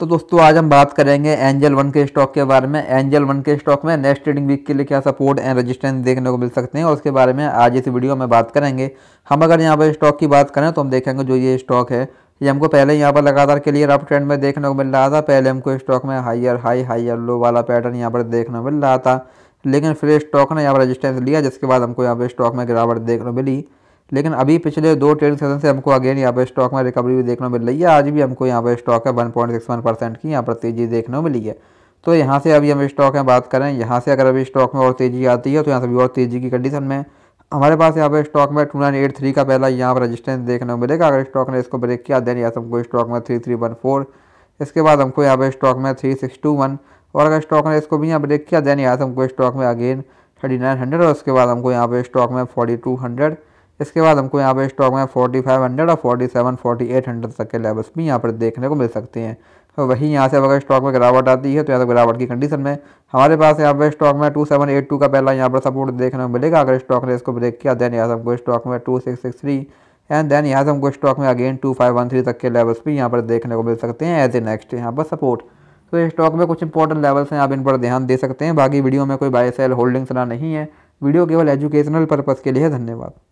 तो दोस्तों आज हम बात करेंगे एंजल वन के स्टॉक के बारे में एंजल वन के स्टॉक में नेक्स्ट ट्रेडिंग वीक के लिए क्या सपोर्ट एंड रेजिस्टेंस देखने को मिल सकते हैं और उसके बारे में आज इस वीडियो में बात करेंगे हम अगर यहाँ पर स्टॉक की बात करें तो हम देखेंगे जो ये स्टॉक है ये हमको पहले यहाँ पर लगातार क्लियर अप ट्रेंड में देखने को मिल रहा था पहले हमको स्टॉक में हाइयर हाई हाइयर लो वाला पैटर्न यहाँ पर देखने को मिल रहा था लेकिन फिर स्टॉक ने यहाँ पर रजिस्टेंस लिया जिसके बाद हमको यहाँ पर स्टॉक में गिरावट देखने को मिली लेकिन अभी पिछले दो ट्रेडिंग सेशन से हमको अगेन यहाँ पर स्टॉक में रिकवरी भी देखने को मिल रही है आज भी हमको यहाँ पर स्टॉक है one point six one percent की यहाँ पर तेज़ी देखने को मिली है तो यहाँ से अभी हम स्टॉक में बात करें यहाँ से अगर अभी स्टॉक में और तेज़ी आती है तो यहाँ से भी और तेज़ी की कंडीशन में हमारे पास यहाँ पर स्टॉक में टू नाइन एट थ्री का पहला यहाँ पर रजिस्टेंस देखने को मिलेगा अगर स्टॉक ने इसको ब्रेक किया देन यहाँ से हमको स्टॉक में थ्री थ्री वन फोर इसके बाद हमको यहाँ पर स्टॉक में थ्री सिक्स टू वन और अगर स्टॉक ने इसको भी यहाँ ब्रेक किया देन यहाँ से हमको स्टॉक में अगेन थर्टी नाइन हंड्रेड और उसके बाद हमको यहाँ पर स्टॉक में फोर्टी टू हंड्रेड इसके बाद हमको यहाँ पर स्टॉक में फोर्टी फाइव हंड्रेड और forty forty seven eight hundred तक के लेवल्स भी यहाँ पर देखने को मिल सकते हैं तो वहीं यहाँ से अगर स्टॉक में गिरावट आती है तो यहाँ तो गिरावट की कंडीशन में हमारे पास यहाँ पर स्टॉक में टू सेवन एट टू का पहला यहाँ पर सपोर्ट देखने को मिलेगा अगर स्टॉक ने इसको ब्रेक किया देन यहाँ से हमको स्टॉक में two six six three and then यहाँ से हमको स्टॉक में again two five one three तक के लेवल्स भी यहाँ पर देखने को मिल सकते हैं एज ए नेक्स्ट यहाँ पर सपोर्ट तो स्टॉक में कुछ इंपॉर्टेंट लेवल्स हैं आप इन पर ध्यान दे सकते हैं बाकी वीडियो में कोई बाय सेल होल्डिंग्स ना नहीं है वीडियो केवल एजुकेशनल पर्पज़ के लिए धन्यवाद